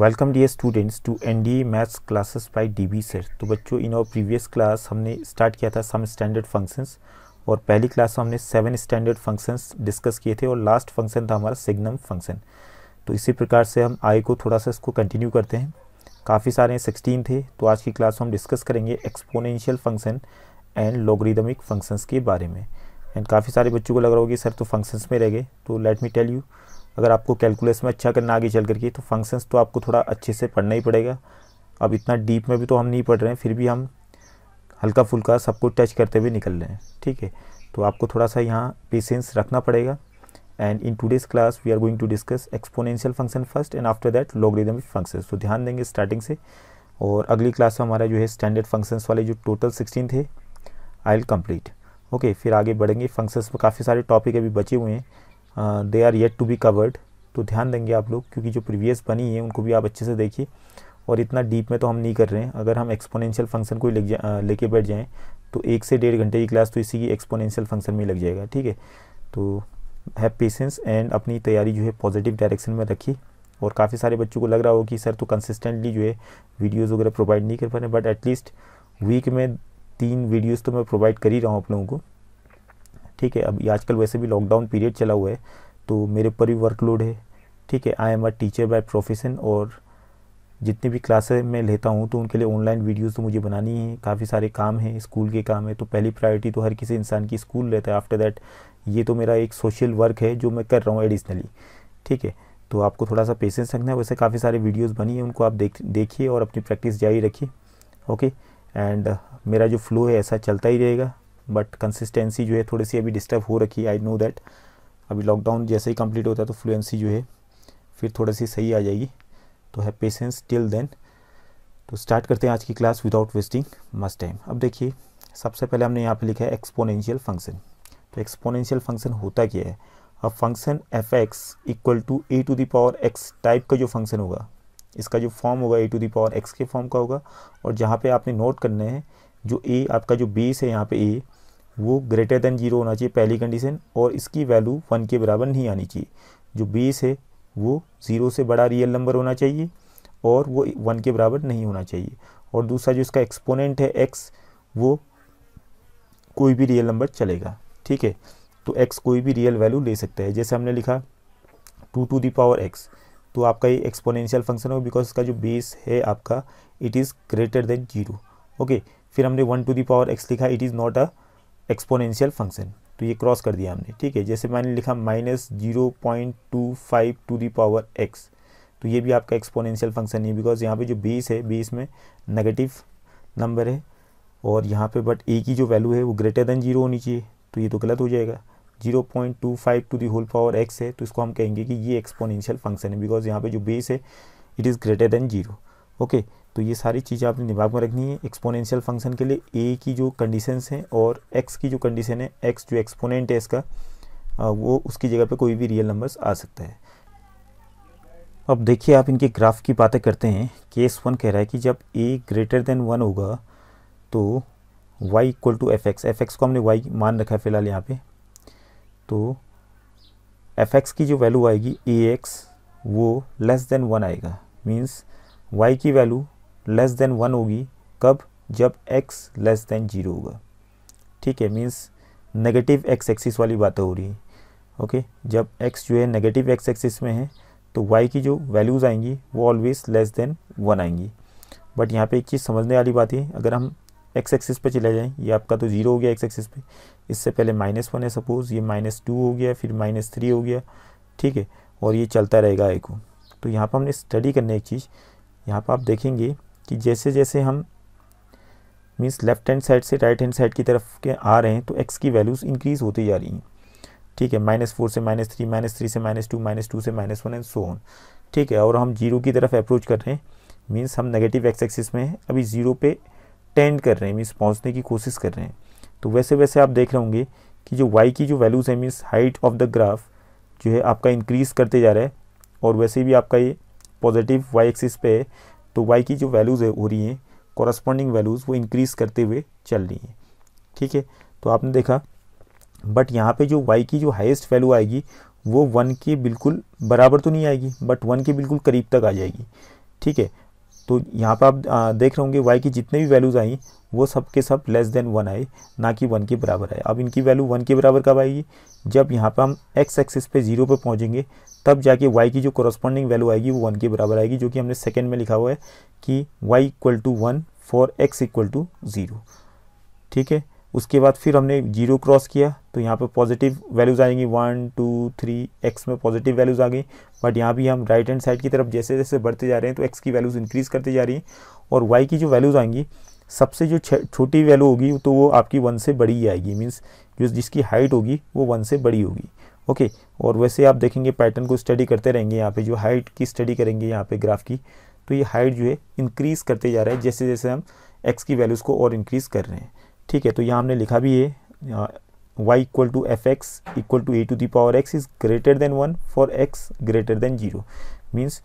welcome dear students to N D maths classes by D B sir तो बच्चों इन और previous class हमने start किया था सम स्टैंडर्ड फंक्शंस और पहली क्लास में हमने सेवन स्टैंडर्ड फंक्शंस डिस्कस किए थे और लास्ट फंक्शन था हमारा सिग्नम फंक्शन तो इसी प्रकार से हम आई को थोड़ा सा इसको कंटिन्यू करते हैं काफ़ी सारे सिक्सटीन थे तो आज की क्लास में हम डिस्कस करेंगे exponential function and logarithmic functions के बारे में एंड काफ़ी सारे बच्चों को लग रहा होगी सर तो फंक्शंस में रह गए तो लेट मी टेल यू अगर आपको कैलकुलस में अच्छा करना आगे चल करके तो फंक्शंस तो आपको थोड़ा अच्छे से पढ़ना ही पड़ेगा अब इतना डीप में भी तो हम नहीं पढ़ रहे हैं फिर भी हम हल्का फुल्का सबको टच करते हुए निकल रहे हैं ठीक है तो आपको थोड़ा सा यहाँ पेशेंस रखना पड़ेगा and in today's class we are going to discuss exponential function first and after that logarithmic function तो ध्यान देंगे स्टार्टिंग से और अगली क्लास में हमारा जो है स्टैंडर्ड functions वाले जो टोटल सिक्सटीन थे आई विल कम्प्लीट ओके फिर आगे बढ़ेंगे फंक्शंस में काफ़ी सारे टॉपिक अभी बचे हुए हैं they are yet to be covered तो ध्यान देंगे आप लोग क्योंकि जो प्रीवियस बनी है उनको भी आप अच्छे से देखिए और इतना डीप में तो हम नहीं कर रहे हैं अगर हम एक्सपोनेंशियल फंक्शन को ही लेके बैठ जाएँ तो एक से डेढ़ घंटे की क्लास तो इसी की एक्सपोनेंशियल फंक्शन में लग जाएगा ठीक है तो हैव पेशेंस एंड अपनी तैयारी जो है पॉजिटिव डायरेक्शन में रखी और काफ़ी सारे बच्चों को लग रहा हो कि सर तो कंसिस्टेंटली जो है वीडियोज़ वगैरह प्रोवाइड नहीं कर पा रहे बट एटलीस्ट वीक में तीन वीडियोज़ तो मैं प्रोवाइड कर ही रहा हूँ आप लोगों को ठीक है अब आजकल वैसे भी लॉकडाउन पीरियड चला हुआ है तो मेरे पर भी वर्कलोड है ठीक है I am a teacher by profession और जितनी भी क्लासेस मैं लेता हूँ तो उनके लिए ऑनलाइन वीडियोस तो मुझे बनानी है काफ़ी सारे काम हैं स्कूल के काम है तो पहली प्रायोरिटी तो हर किसी इंसान की स्कूल लेता है आफ्टर दैट ये तो मेरा एक सोशल वर्क है जो मैं कर रहा हूँ एडिशनली ठीक है तो आपको थोड़ा सा पेशेंस रखना है वैसे काफ़ी सारे वीडियोज़ बनी है उनको आप देख देखिए और अपनी प्रैक्टिस जारी रखिए ओके एंड मेरा जो फ्लो है ऐसा चलता ही रहेगा बट कंसिस्टेंसी जो है थोड़ी सी अभी डिस्टर्ब हो रखी है आई नो दैट अभी लॉकडाउन जैसे ही कंप्लीट होता है तो फ्लुएंसी जो है फिर थोड़ी सी सही आ जाएगी तो है पेशेंस टिल देन तो स्टार्ट करते हैं आज की class without wasting must time अब देखिए सबसे पहले हमने यहाँ पे लिखा है एक्सपोनेंशियल फंक्शन तो एक्सपोनेंशियल फंक्शन होता क्या है अब function f x equal to a to the power x type का जो फंक्शन होगा इसका जो फॉर्म होगा a to the power x के फॉर्म का होगा और जहाँ पे आपने नोट करने हैं जो ए आपका जो बेस है यहाँ पे ए वो ग्रेटर देन जीरो होना चाहिए पहली कंडीशन और इसकी वैल्यू वन के बराबर नहीं आनी चाहिए जो बेस है वो ज़ीरो से बड़ा रियल नंबर होना चाहिए और वो वन के बराबर नहीं होना चाहिए और दूसरा जो इसका एक्सपोनेंट है एक्स वो कोई भी रियल नंबर चलेगा ठीक है तो एक्स कोई भी रियल वैल्यू ले सकता है जैसे हमने लिखा two to the power x तो आपका ये एक्सपोनेंशियल फंक्शन होगा बिकॉज इसका जो बेस है आपका it is greater than zero okay फिर हमने one to the power x लिखा it is not a exponential function तो ये क्रॉस कर दिया हमने ठीक है जैसे मैंने लिखा minus zero point two five to the power x तो ये भी आपका एक्सपोनेंशियल फंक्शन नहीं है बिकॉज यहाँ पे जो बेस है बेस में नेगेटिव नंबर है और यहाँ पे बट ए की जो वैल्यू है वो ग्रेटर देन जीरो होनी चाहिए तो ये तो गलत हो जाएगा zero point two five to the whole power x है तो इसको हम कहेंगे कि ये एक्सपोनेंशियल फंक्शन है बिकॉज यहाँ पे जो बेस है it is greater than zero okay तो ये सारी चीज़ें आपने दिमाग में रखनी है एक्सपोनेंशियल फंक्शन के लिए ए की जो कंडीशंस हैं और एक्स की जो कंडीशन है एक्स जो एक्सपोनेंट है इसका वो उसकी जगह पे कोई भी रियल नंबर्स आ सकता है अब देखिए आप इनके ग्राफ की बातें करते हैं केस वन कह रहा है कि जब ए ग्रेटर देन वन होगा तो y equal to f x f x को हमने y मान रखा है फिलहाल यहाँ पे तो एफ एक्स की जो वैल्यू आएगी ए एक्स वो लेस देन वन आएगा मीन्स y की वैल्यू लेस देन वन होगी कब जब x लेस देन जीरो होगा ठीक है मीन्स नेगेटिव एक्स एक्सिस वाली बात हो रही है ओके जब x जो है नेगेटिव एक्स एक्सिस में है तो y की जो वैल्यूज़ आएंगी वो ऑलवेज लेस देन वन आएंगी बट यहाँ पे एक चीज़ समझने वाली बात है अगर हम एक्स एक्सिस पे चले जाएं ये आपका तो जीरो हो गया एक्स एक्सिस पे इससे पहले माइनस वन है सपोज़ ये माइनस टू हो गया फिर माइनस थ्री हो गया ठीक है और ये चलता रहेगा एक को तो यहाँ पर हमने स्टडी करने एक चीज़ यहाँ पर आप देखेंगे कि जैसे जैसे हम मीन्स लेफ्ट हैंड साइड से राइट हैंड साइड की तरफ के आ रहे हैं तो एक्स की वैल्यूज़ इंक्रीज़ होती जा रही हैं ठीक है माइनस फोर से माइनस थ्री माइनस थ्री से माइनस टू माइनस टू से minus one and so on ठीक है और हम जीरो की तरफ अप्रोच कर रहे हैं मीन्स हम नेगेटिव एक्स एक्सिस में हैं अभी ज़ीरो पे टेंड कर रहे हैं मीन्स पहुँचने की कोशिश कर रहे हैं तो वैसे वैसे आप देख रहे होंगे कि जो वाई की जो वैल्यूज़ है means height of the graph जो है आपका इंक्रीज़ करते जा रहा है और वैसे भी आपका ये पॉजिटिव वाई एक्सिस पे है तो वाई की जो वैल्यूज़ है हो रही हैं कॉरस्पॉन्डिंग वैल्यूज़ वो इंक्रीज़ करते हुए चल रही हैं ठीक है तो आपने देखा बट यहाँ पे जो वाई की जो हाइस्ट वैल्यू आएगी वो वन के बिल्कुल बराबर तो नहीं आएगी बट वन के बिल्कुल करीब तक आ जाएगी ठीक है तो यहाँ पर आप देख रहे होंगे वाई की जितने भी वैल्यूज़ आई वो सब के सब लेस देन वन आए ना कि वन के बराबर आए अब इनकी वैल्यू वन के बराबर कब आएगी जब यहाँ पर हम एक्स एक्सिस पे जीरो पे पहुँचेंगे तब जाके वाई की जो कॉरस्पॉन्डिंग वैल्यू आएगी वो वन के बराबर आएगी जो कि हमने सेकेंड में लिखा हुआ है कि y equal to one for x equal to zero ठीक है उसके बाद फिर हमने जीरो क्रॉस किया तो यहाँ पे पॉजिटिव वैल्यूज़ आएंगी वन टू थ्री एक्स में पॉजिटिव वैल्यूज़ आ गई बट यहाँ भी हम राइट हैंड साइड की तरफ जैसे जैसे बढ़ते जा रहे हैं तो एक्स की वैल्यूज़ इंक्रीज़ करते जा रही हैं और वाई की जो वैल्यूज़ आएंगी सबसे जो छोटी वैल्यू होगी तो वो आपकी वन से बड़ी ही आएगी मीन्स जो जिसकी हाइट होगी वो वन से बड़ी होगी ओके और वैसे आप देखेंगे पैटर्न को स्टडी करते रहेंगे यहाँ पे जो हाइट की स्टडी करेंगे यहाँ पे ग्राफ की तो ये हाइट जो है इंक्रीज़ करते जा रहा है जैसे जैसे हम एक्स की वैल्यूज़ को और इंक्रीज़ कर रहे हैं ठीक है तो यहाँ हमने लिखा भी है y equal to f x equal to a to the power x is greater than one for x greater than zero means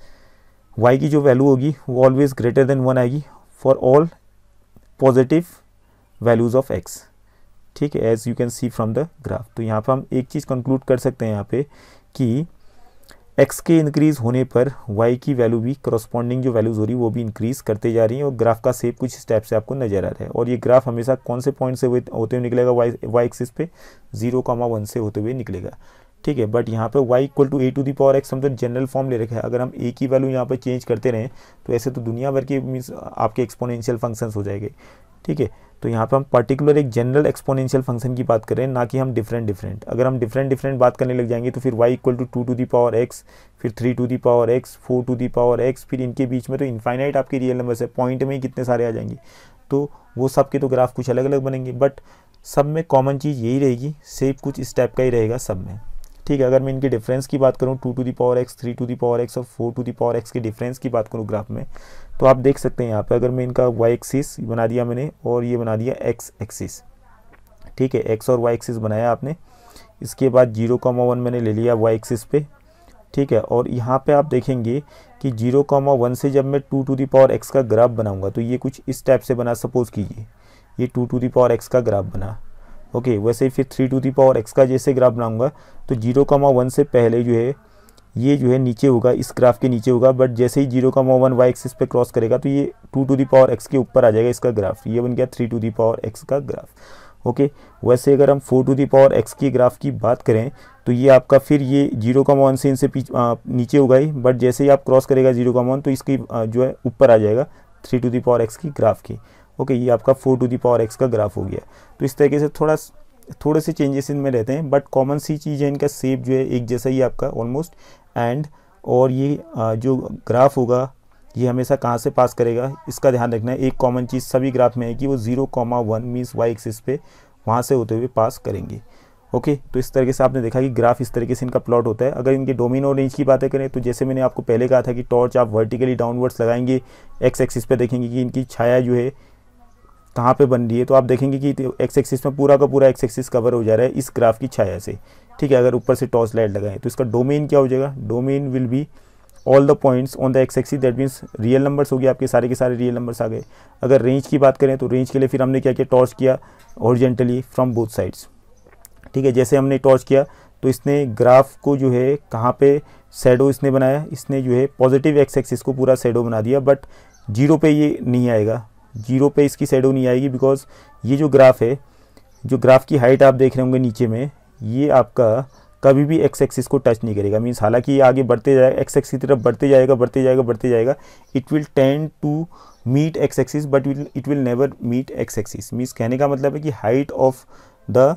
y की जो वैल्यू होगी वो ऑलवेज ग्रेटर देन वन आएगी for all positive values of x ठीक है as you can see from the graph तो यहाँ पर हम एक चीज़ कंक्लूड कर सकते हैं यहाँ पे कि एक्स के इंक्रीज़ होने पर वाई की वैल्यू भी करस्पॉन्डिंग जो वैल्यूज़ हो रही है वो भी इंक्रीज़ करते जा रही है और ग्राफ का सेप कुछ स्टेप से आपको नजर आ रहा है और ये ग्राफ हमेशा कौन से पॉइंट से होते हुए निकलेगा वाई वाई एक्सिस पे जीरो कामा वन से होते हुए निकलेगा ठीक है बट यहाँ पे y equal to a to the power x हम तो जनरल फॉर्म ले रखा है अगर हम a की वैल्यू यहाँ पर चेंज करते रहें तो ऐसे तो दुनिया भर के मीन्स आपके एक्सपोनेंशियल फंक्शंस हो जाएंगे ठीक है तो यहाँ पे हम पर्टिकुलर एक जनरल एक्सपोनेंशियल फंक्शन की बात कर रहे हैं ना कि हम डिफरेंट डिफरेंट अगर हम डिफरेंट डिफरेंट बात करने लग जाएंगे तो फिर y equal to two to the power x फिर three to the power x four to the power x फिर इनके बीच में तो इन्फाइनाइट आपके रियल नंबर्स है पॉइंट में ही कितने सारे आ जाएंगे तो वो सब के तो ग्राफ कुछ अलग अलग बनेंगे बट सब में कॉमन चीज़ यही रहेगी सेफ कुछ इस टाइप का ही रहेगा सब में ठीक है अगर मैं इनके डिफरेंस की बात करूँ two to the power x three to the power x और four to the power x के डिफरेंस की बात करूँ ग्राफ में तो आप देख सकते हैं यहाँ पे अगर मैं इनका वाई एक्सिस बना दिया मैंने और ये बना दिया एक्स एक्सिस ठीक है एक्स और वाई एक्सिस बनाया आपने इसके बाद जीरो कॉमा वन मैंने ले लिया वाई एक्सिस पे ठीक है और यहाँ पे आप देखेंगे कि जीरो कॉमा वन से जब मैं two to the power x का ग्राफ बनाऊंगा तो ये कुछ इस टाइप से बना सपोज़ कीजिए ये two to the power x का ग्राफ बना ओके वैसे ही फिर three to the power x का जैसे ग्राफ बनाऊंगा तो जीरो कॉमा वन से पहले जो है ये जो है नीचे होगा इस ग्राफ के नीचे होगा बट जैसे ही जीरो का वन वाई एक्सिस पे क्रॉस करेगा तो ये two to the power x के ऊपर आ जाएगा इसका ग्राफ ये बन गया three to the power x का ग्राफ ओके वैसे अगर हम four to the power x की ग्राफ की बात करें तो ये आपका फिर ये जीरो का मोन से इनसे नीचे होगा ही बट जैसे ही आप क्रॉस करेगा जीरो का मोन तो इसकी जो है ऊपर आ जाएगा three to the power x की ग्राफ की ओके ये आपका four to the power x का ग्राफ हो गया तो इस तरीके से थोड़ा थोड़े से चेंजेस इनमें रहते हैं बट कॉमन सी चीज़ है इनका सेप जो है एक जैसा ही आपका ऑलमोस्ट एंड और ये जो ग्राफ होगा ये हमेशा कहाँ से पास करेगा इसका ध्यान रखना है एक कॉमन चीज़ सभी ग्राफ में है कि वो zero comma one means y axis पे वहाँ से होते हुए पास करेंगे ओके तो इस तरीके से आपने देखा कि ग्राफ इस तरीके से इनका प्लॉट होता है अगर इनके डोमिनो रेंज की बातें करें तो जैसे मैंने आपको पहले कहा था कि टॉर्च आप वर्टिकली डाउनवर्ड्स लगाएंगे एक्स एक्सिस पे देखेंगे कि इनकी छाया जो है कहाँ पे बन रही है तो आप देखेंगे कि एक्स एक्सिस में पूरा का पूरा एक्स एक्सिस कवर हो जा रहा है इस ग्राफ की छाया से ठीक है अगर ऊपर से टॉर्च लाइट लगाएं तो इसका डोमेन क्या हो जाएगा domain will be all the points on the x axis that means real numbers हो गए आपके सारे के सारे रियल नंबर्स आ गए अगर रेंज की बात करें तो रेंज के लिए फिर हमने क्या किया टॉर्च किया ऑरिजेंटली फ्रॉम बोथ साइड्स ठीक है जैसे हमने टॉर्च किया तो इसने ग्राफ को जो है कहाँ पे सैडो इसने बनाया इसने जो है पॉजिटिव एक्स एक्सिस को पूरा सैडो बना दिया बट जीरो पे ये नहीं आएगा जीरो पे इसकी सैडो नहीं आएगी बिकॉज ये जो ग्राफ है जो ग्राफ की हाइट आप देख रहे होंगे नीचे में ये आपका कभी भी एक्स एक्सिस को टच नहीं करेगा मीन्स हालांकि ये आगे बढ़ते जाएगा एक्स एक्सिस की तरफ बढ़ते जाएगा बढ़ते जाएगा बढ़ते जाएगा it will tend to meet x axis but it will never meet x axis means कहने का मतलब है कि height of the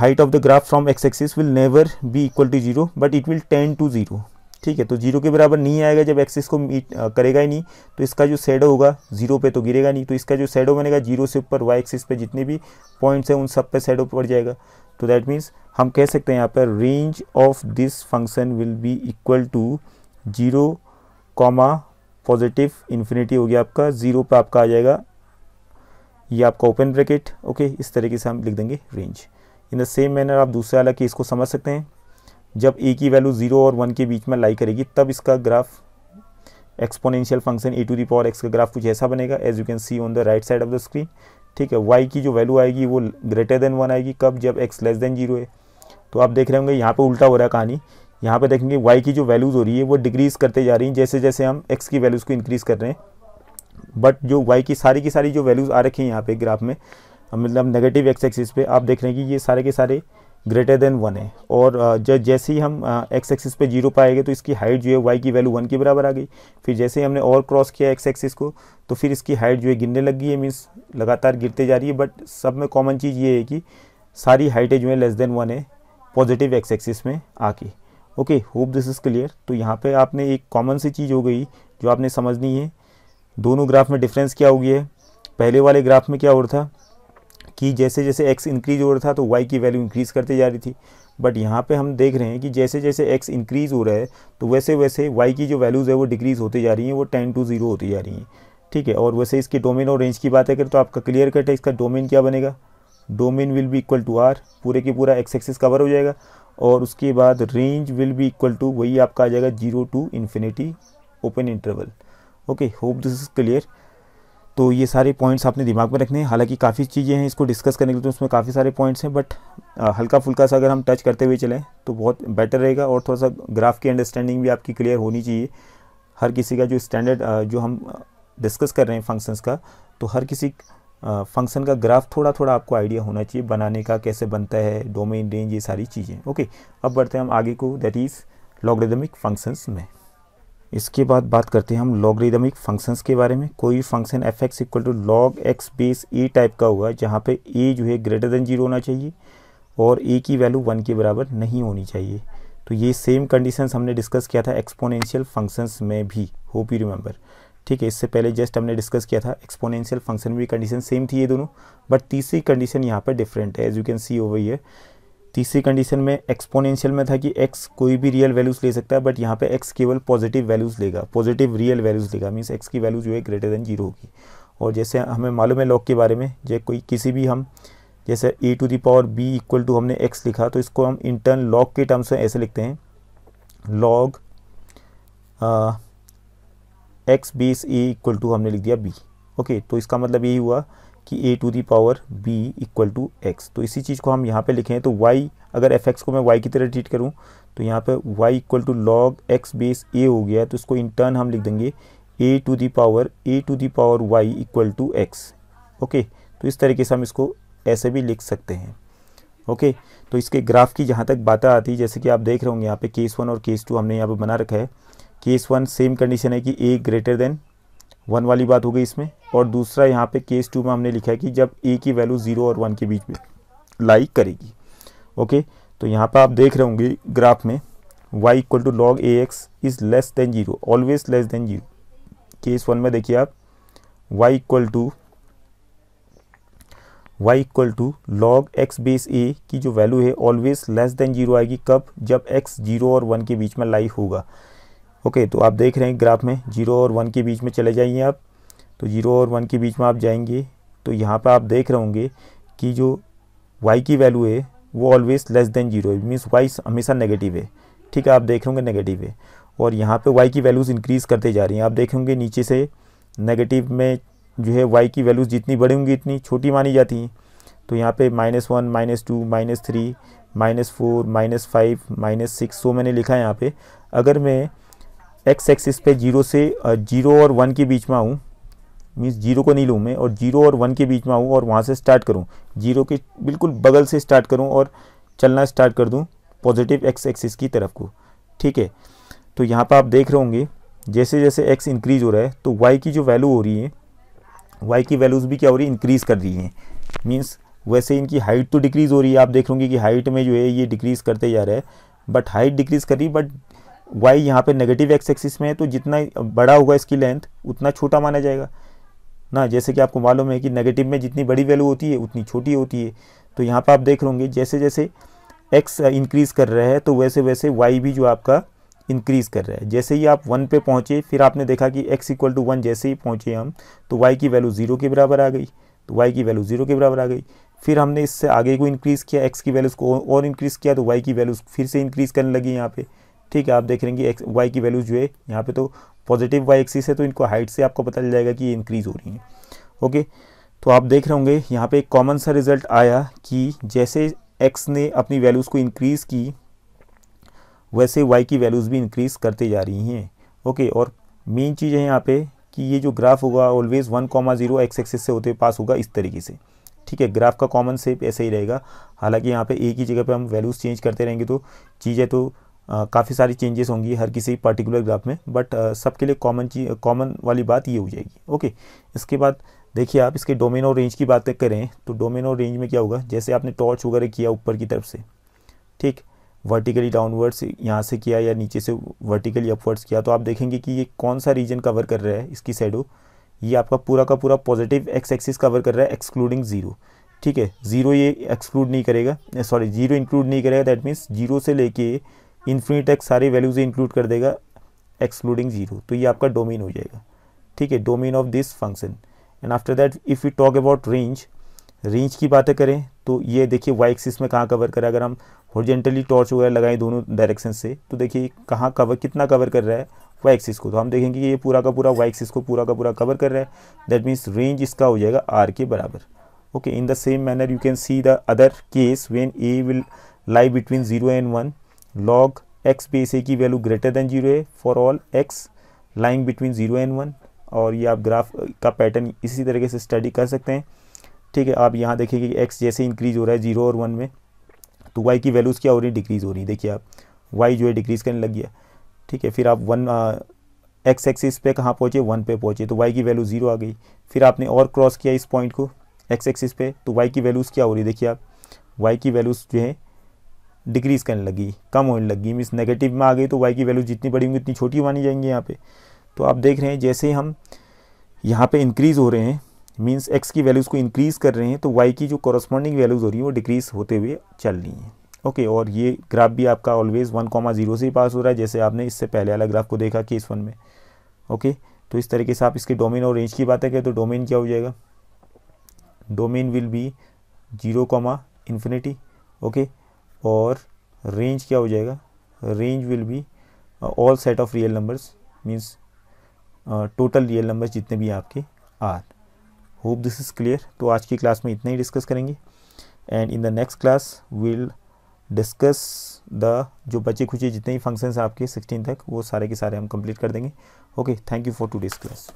height of the graph from x axis will never be equal to zero but it will tend to zero ठीक है तो zero के बराबर नहीं आएगा जब एक्सिस को मीट करेगा ही नहीं तो इसका जो सेडो होगा जीरो पे तो गिरेगा नहीं तो इसका जो सेडो बनेगा जीरो से ऊपर वाई एक्सिस पे जितने भी पॉइंट्स हैं उन सब पे सेडो पड़ जाएगा तो दैट मीन्स हम कह सकते हैं यहाँ पर range of this function will be equal to zero comma positive infinity हो गया आपका जीरो पर आपका आ जाएगा ये आपका ओपन ब्रैकेट ओके इस तरीके से हम लिख देंगे range in the same manner आप दूसरे वाला केस को समझ सकते हैं जब ए की वैल्यू ज़ीरो और वन के बीच में लाई करेगी तब इसका graph exponential function a to the power x का ग्राफ कुछ ऐसा बनेगा as you can see on the right side of the screen ठीक है वाई की जो वैल्यू आएगी वो ग्रेटर देन वन आएगी कब जब एक्स लेस देन जीरो है तो आप देख रहे होंगे यहाँ पे उल्टा हो रहा है कहानी यहाँ पे देखेंगे वाई की जो वैल्यूज़ हो रही है वो डिक्रीज़ करते जा रही हैं जैसे जैसे हम एक्स की वैल्यूज़ को इंक्रीज़ कर रहे हैं बट जो वाई की सारी की सारी जो वैल्यूज़ आ रखी हैं यहाँ पे ग्राफ में मतलब नेगेटिव एक्स एक्सिस पे आप देख रहे हैं कि ये सारे के सारे ग्रेटर देन वन है और जैसे ही हम एक्स एक्सिस पे जीरो पाएंगे तो इसकी हाइट जो है वाई की वैल्यू वन के बराबर आ गई फिर जैसे ही हमने और क्रॉस किया एक्स एक्सिस को तो फिर इसकी हाइट जो है गिरने लग गई है मीन्स लगातार गिरते जा रही है बट सब में कॉमन चीज़ ये है कि सारी हाइटें जो है लेस देन वन है पॉजिटिव एक्स एक्सिस में आके okay hope this is clear तो यहाँ पर आपने एक कॉमन सी चीज़ हो गई जो आपने समझनी है दोनों ग्राफ में डिफ्रेंस क्या हो गया है पहले वाले ग्राफ में क्या हो रहा था कि जैसे जैसे एक्स इंक्रीज़ हो रहा था तो वाई की वैल्यू इंक्रीज़ करते जा रही थी बट यहाँ पे हम देख रहे हैं कि जैसे जैसे एक्स इंक्रीज़ हो रहा है तो वैसे वैसे वाई की जो वैल्यूज़ है वो डिक्रीज़ होती जा रही हैं वो टेन टू ज़ीरो होती जा रही हैं ठीक है और वैसे इसके डोमेन और रेंज की बात करें तो आपका क्लियर कट है इसका डोमेन क्या बनेगा domain will be equal to R पूरे के पूरा एक्स एक्सिस कवर हो जाएगा और उसके बाद range will be equal to वही आपका आ जाएगा zero to infinity open interval okay hope this is clear तो ये सारे पॉइंट्स आपने दिमाग में रखने हैं हालांकि काफ़ी चीज़ें हैं इसको डिस्कस करने के लिए तो उसमें काफ़ी सारे पॉइंट्स हैं बट हल्का फुल्का सा अगर हम टच करते हुए चलें तो बहुत बेटर रहेगा और थोड़ा सा ग्राफ की अंडरस्टैंडिंग भी आपकी क्लियर होनी चाहिए हर किसी का जो स्टैंडर्ड जो हम डिस्कस कर रहे हैं फंक्शंस का तो हर किसी फंक्शन का ग्राफ थोड़ा थोड़ा आपको आइडिया होना चाहिए बनाने का कैसे बनता है डोमेन रेंज ये सारी चीज़ें ओके अब बढ़ते हैं हम आगे को दैट इज़ लॉगरिदमिक फंक्शंस में इसके बाद बात करते हैं हम लॉगरिदमिक फंक्शंस के बारे में कोई function f x equal to log x base e type का हुआ जहाँ पे ए e जो है ग्रेटर देन जीरो होना चाहिए और ए e की वैल्यू वन के बराबर नहीं होनी चाहिए तो ये सेम कंडीशंस हमने डिस्कस किया था एक्सपोनेंशियल फंक्शंस में भी होप यू रिमेंबर ठीक है इससे पहले जस्ट हमने डिस्कस किया था एक्सपोनेंशियल फंक्शन में भी कंडीशन सेम थी ये दोनों बट तीसरी कंडीशन यहाँ पर डिफरेंट है as you can see over here तीसरी कंडीशन में एक्सपोनेंशियल में था कि एक्स कोई भी रियल वैल्यूज़ ले सकता है बट यहाँ पे एक्स केवल पॉजिटिव वैल्यूज़ लेगा पॉजिटिव रियल वैल्यूज़ लेगा मीन्स एक्स की वैल्यू जो है ग्रेटर देन जीरो होगी और जैसे हमें मालूम है लॉग के बारे में जब कोई किसी भी हम जैसे a to the power b equal to हमने एक्स लिखा तो इसको हम इंटर्न लॉग के टर्म्स में ऐसे लिखते हैं log x b equal to हमने लिख दिया बी ओके okay, तो इसका मतलब यही हुआ कि a to the power b equal to x तो इसी चीज़ को हम यहाँ पे लिखें तो वाई अगर एफ एक्स को मैं वाई की तरह ट्रीट करूँ तो यहाँ पे y equal to log x base a हो गया तो इसको इन टर्न हम लिख देंगे a to the power a to the power y equal to x okay तो इस तरीके से हम इसको ऐसे भी लिख सकते हैं ओके okay, तो इसके ग्राफ की जहाँ तक बातें आती है जैसे कि आप देख रहे होंगे यहाँ पे केस वन और केस टू हमने यहाँ पे बना रखा है केस वन सेम कंडीशन है कि ए ग्रेटर देन वन वाली बात हो गई इसमें और दूसरा यहाँ पे केस टू में हमने लिखा है कि जब ए की वैल्यू ज़ीरो और वन के बीच में लाई करेगी ओके तो यहाँ पर आप देख रहे होंगे ग्राफ में y equal to log a x is less than zero always less than zero case one में देखिए आप y equal to y equal to log x base a की जो वैल्यू है ऑलवेज लेस देन जीरो आएगी कब जब x zero और वन के बीच में लाई होगा ओके तो आप देख रहे हैं ग्राफ में जीरो और वन के बीच में चले जाइए आप तो जीरो और वन के बीच में आप जाएंगे तो यहाँ पर आप देख रहे होंगे कि जो वाई की वैल्यू है वो always less than zero means y हमेशा नेगेटिव है ठीक है आप देख रहे होंगे नेगेटिव है और यहाँ पे वाई की वैल्यूज़ इंक्रीज़ करते जा रही हैं आप देखेंगे नीचे से नेगेटिव में जो है वाई की वैल्यूज़ जितनी बड़ी होंगी इतनी छोटी मानी जाती हैं तो यहाँ पे minus one minus two minus three minus four minus five minus six so मैंने लिखा है यहाँ पे अगर मैं एक्स एक्सिस पे जीरो से जीरो और वन के बीच में आऊँ मीन्स जीरो को नहीं लूँ मैं और जीरो और वन के बीच में आऊँ और वहाँ से स्टार्ट करूँ जीरो के बिल्कुल बगल से स्टार्ट करूँ और चलना स्टार्ट कर दूँ पॉजिटिव एक्स एक्सिस की तरफ को ठीक है तो यहाँ पर आप देख रहे होंगे जैसे जैसे एक्स इंक्रीज हो रहा है तो वाई की जो वैल्यू हो रही है वाई की वैल्यूज़ भी क्या हो रही है इंक्रीज़ कर रही हैं मीन्स वैसे इनकी हाइट तो डिक्रीज़ हो रही है आप देख रहे होंगे कि हाइट में जो है ये डिक्रीज़ करते जा रहा है बट हाइट डिक्रीज़ कर रही है बट वाई यहाँ पे नेगेटिव एक्स एक्सिस में है तो जितना बड़ा होगा इसकी लेंथ उतना छोटा माना जाएगा ना जैसे कि आपको मालूम है कि नेगेटिव में जितनी बड़ी वैल्यू होती है उतनी छोटी होती है तो यहाँ पर आप देख लोगे जैसे जैसे एक्स इंक्रीज़ कर रहा है तो वैसे वैसे वाई भी जो आपका इंक्रीज़ कर रहा है जैसे ही आप वन पे पहुँचे फिर आपने देखा कि एक्स इक्वल टू वन जैसे ही पहुँचे हम तो वाई की वैल्यू ज़ीरो के बराबर आ गई तो वाई की वैल्यू ज़ीरो के बराबर आ गई फिर हमने इससे आगे को इंक्रीज़ किया एक्स की वैल्यूज़ को और इंक्रीज़ किया तो वाई की वैल्यूज़ फिर से इंक्रीज़ करने लगी यहाँ पर ठीक है आप देख लेंगे एक्स वाई की वैल्यू जो है यहाँ पे तो पॉजिटिव वाई एक्सिस है तो इनको हाइट से आपको पता चल जाएगा कि ये इंक्रीज़ हो रही है ओके तो आप देख रहे होंगे यहाँ पे एक कॉमन सा रिजल्ट आया कि जैसे एक्स ने अपनी वैल्यूज़ को इंक्रीज़ की वैसे वाई की वैल्यूज़ भी इंक्रीज़ करते जा रही हैं ओके और मेन चीज़ है यहाँ पे कि ये जो ग्राफ होगा always one comma zero x axis से होते हुए पास होगा इस तरीके से ठीक है ग्राफ का कॉमन सेप ऐसे ही रहेगा हालांकि यहाँ पे एक ही जगह पे हम वैल्यूज़ चेंज करते रहेंगे तो चीज़ें तो काफ़ी सारी चेंजेस होंगी हर किसी पर्टिकुलर ग्राफ में बट सबके लिए कॉमन चीज कॉमन वाली बात ये हो जाएगी ओके इसके बाद देखिए आप इसके डोमेन और रेंज की बात करें तो डोमेन और रेंज में क्या होगा जैसे आपने टॉर्च वगैरह किया ऊपर की तरफ से ठीक वर्टिकली डाउनवर्ड्स यहाँ से किया या नीचे से वर्टिकली अपवर्ड्स किया तो आप देखेंगे कि ये कौन सा रीजन कवर कर रहा है इसकी शेडो ये आपका पूरा का पूरा पॉजिटिव एक्स एक्सिस कवर कर रहा है एक्सक्लूडिंग ज़ीरो ठीक है ज़ीरो ये एक्सक्लूड नहीं करेगा सॉरी ज़ीरो इंक्लूड नहीं करेगा दैट मीन्स जीरो से लेके इन्फिनिट एक्स सारी वैल्यूज़ इंक्लूड कर देगा एक्सक्लूडिंग जीरो तो ये आपका डोमेन हो जाएगा ठीक है domain of this function and after that if you talk about range range की बातें करें तो ये देखिए वाई एक्सिस में कहाँ कवर करें अगर हम हॉर्जेंटली टॉर्च वगैरह लगाएं दोनों डायरेक्शन से तो देखिए कहाँ कवर कितना कवर कर रहा है वाई एक्सिस को तो हम देखेंगे कि ये पूरा का पूरा वाई एक्सिस को पूरा का पूरा कवर कर रहा है दैट मीन्स रेंज इसका हो जाएगा आर के बराबर okay in the same manner you can see the other case when a will lie between zero and one log x पे इसे की वैल्यू ग्रेटर देन जीरो है for all x lying between zero and one और ये आप graph का pattern इसी तरीके से स्टडी कर सकते हैं ठीक है आप यहाँ देखिए कि x जैसे इंक्रीज हो रहा है जीरो और वन में तो y की वैल्यूज़ क्या हो रही है डिक्रीज़ हो रही है देखिए आप y जो है डिक्रीज़ करने लग गया ठीक है फिर आप वन एक्स एक्सिस पे कहाँ पहुँचे वन पे पहुँचे तो y की वैल्यू जीरो आ गई फिर आपने और क्रॉस किया इस पॉइंट को एक्स एक्सिस पे तो y की वैल्यूज़ क्या हो रही है देखिए आप y की वैल्यूज़ जो है डिक्रीज़ करने लगी कम होने लगी मीन्स नेगेटिव में आ गई तो वाई की वैल्यू जितनी बड़ी होंगी उतनी छोटी मानी जाएंगी यहाँ पे तो आप देख रहे हैं जैसे हम यहाँ पे इंक्रीज़ हो रहे हैं मीन्स एक्स की वैल्यूज़ को इंक्रीज़ कर रहे हैं तो वाई की जो कॉरस्पॉन्डिंग वैल्यूज़ हो रही है वो डिक्रीज़ होते हुए चल रही हैं ओके और ये ग्राफ भी आपका ऑलवेज़ वन कॉमा जीरो से ही पास हो रहा है जैसे आपने इससे पहले वाला ग्राफ को देखा इस वन में ओके तो इस तरीके से आप इसके डोमेन और रेंज की बातें करें तो डोमेन क्या हो जाएगा domain will be zero comma infinity okay और रेंज क्या हो जाएगा range will be all set of real numbers means total real numbers जितने भी आपके are hope this is clear तो आज की क्लास में इतना ही डिस्कस करेंगे and in the next class will discuss the जो बचे खुचे जितने ही फंक्शंस आपके सिक्सटीन तक वो सारे के सारे हम कंप्लीट कर देंगे okay thank you for two days class